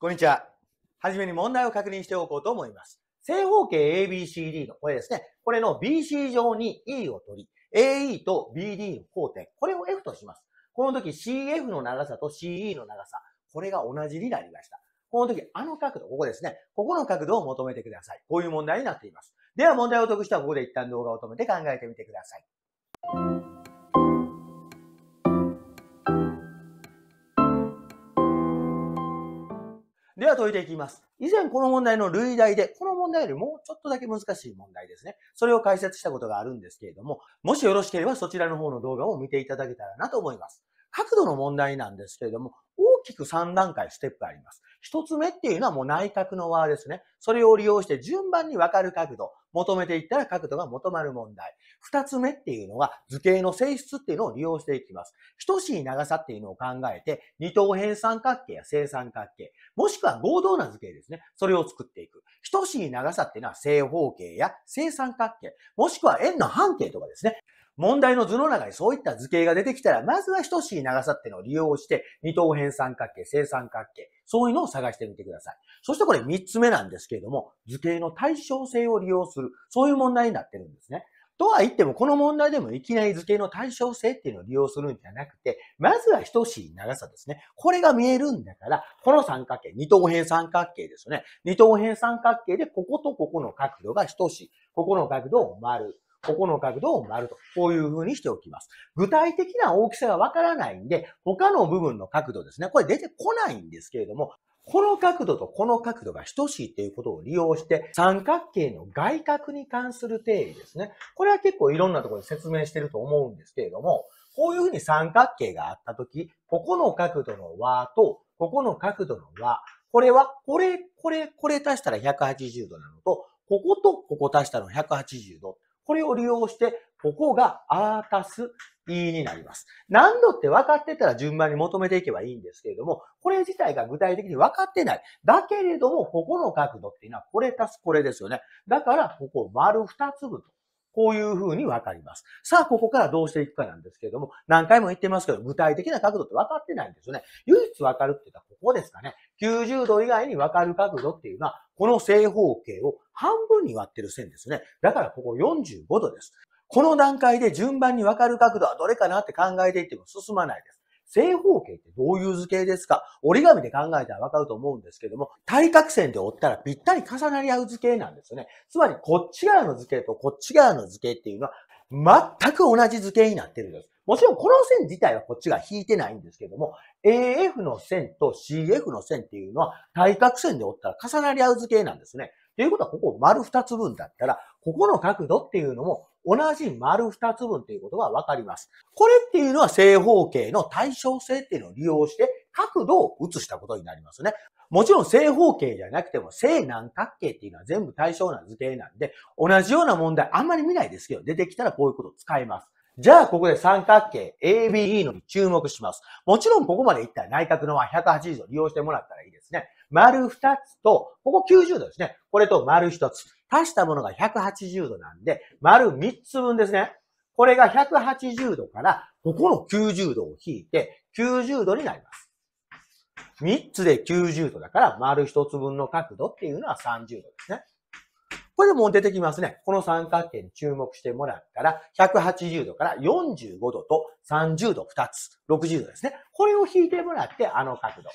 こんにちは。はじめに問題を確認しておこうと思います。正方形 ABCD のこれですね。これの BC 上に E を取り、AE と BD の交点。これを F とします。この時 CF の長さと CE の長さ。これが同じになりました。この時、あの角度、ここですね。ここの角度を求めてください。こういう問題になっています。では問題を解く人はここで一旦動画を止めて考えてみてください。では解いていきます。以前この問題の類題で、この問題よりもうちょっとだけ難しい問題ですね。それを解説したことがあるんですけれども、もしよろしければそちらの方の動画を見ていただけたらなと思います。角度の問題なんですけれども、大きく3段階ステップあります。1つ目っていうのはもう内角の和ですね。それを利用して順番にわかる角度。求めていったら角度が求まる問題。二つ目っていうのは図形の性質っていうのを利用していきます。等しい長さっていうのを考えて、二等辺三角形や正三角形、もしくは合同な図形ですね。それを作っていく。等しい長さっていうのは正方形や正三角形、もしくは円の半径とかですね。問題の図の中にそういった図形が出てきたら、まずは等しい長さっていうのを利用して、二等辺三角形、正三角形、そういうのを探してみてください。そしてこれ三つ目なんですけれども、図形の対称性を利用する。そういう問題になってるんですね。とは言っても、この問題でもいきなり図形の対称性っていうのを利用するんじゃなくて、まずは等しい長さですね。これが見えるんだから、この三角形、二等辺三角形ですね。二等辺三角形で、こことここの角度が等しい。ここの角度を丸。ここの角度を丸と、こういう風にしておきます。具体的な大きさがわからないんで、他の部分の角度ですね、これ出てこないんですけれども、この角度とこの角度が等しいっていうことを利用して、三角形の外角に関する定理ですね。これは結構いろんなところで説明してると思うんですけれども、こういうふうに三角形があったとき、ここの角度の和と、ここの角度の和、これは、これ、これ、これ足したら180度なのと、こことここ足したの180度。これを利用して、ここがアータス E になります。何度って分かってたら順番に求めていけばいいんですけれども、これ自体が具体的に分かってない。だけれども、ここの角度っていうのはこれ足すこれですよね。だから、ここ丸二粒と。こういう風に分かります。さあ、ここからどうしていくかなんですけれども、何回も言ってますけど、具体的な角度って分かってないんですよね。唯一分かるって言ったらここですかね。90度以外に分かる角度っていうのは、この正方形を半分に割ってる線ですね。だからここ45度です。この段階で順番に分かる角度はどれかなって考えていっても進まないです。正方形ってどういう図形ですか折り紙で考えたらわかると思うんですけども、対角線で折ったらぴったり重なり合う図形なんですよね。つまり、こっち側の図形とこっち側の図形っていうのは、全く同じ図形になってるんです。もちろん、この線自体はこっちが引いてないんですけども、AF の線と CF の線っていうのは、対角線で折ったら重なり合う図形なんですね。ということは、ここ丸2つ分だったら、ここの角度っていうのも同じ丸2つ分ということがわかります。これっていうのは正方形の対称性っていうのを利用して角度を移したことになりますね。もちろん正方形じゃなくても正南角形っていうのは全部対称な図形なんで、同じような問題あんまり見ないですけど、出てきたらこういうことを使います。じゃあ、ここで三角形 ABE のに注目します。もちろん、ここまで行ったら内角の180度利用してもらったらいいですね。丸2つと、ここ90度ですね。これと丸1つ。足したものが180度なんで、丸3つ分ですね。これが180度から、ここの90度を引いて、90度になります。3つで90度だから、丸1つ分の角度っていうのは30度ですね。これでもう出てきますね。この三角形に注目してもらったら、180度から45度と30度2つ、60度ですね。これを引いてもらって、あの角度。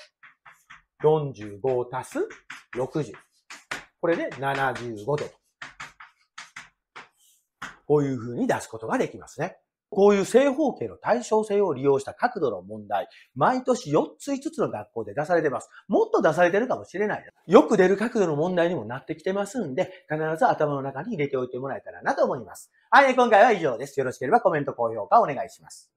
45足す60。これで75度こういう風に出すことができますね。こういう正方形の対称性を利用した角度の問題、毎年4つ5つの学校で出されてます。もっと出されてるかもしれない。よく出る角度の問題にもなってきてますんで、必ず頭の中に入れておいてもらえたらなと思います。はい、今回は以上です。よろしければコメント、高評価お願いします。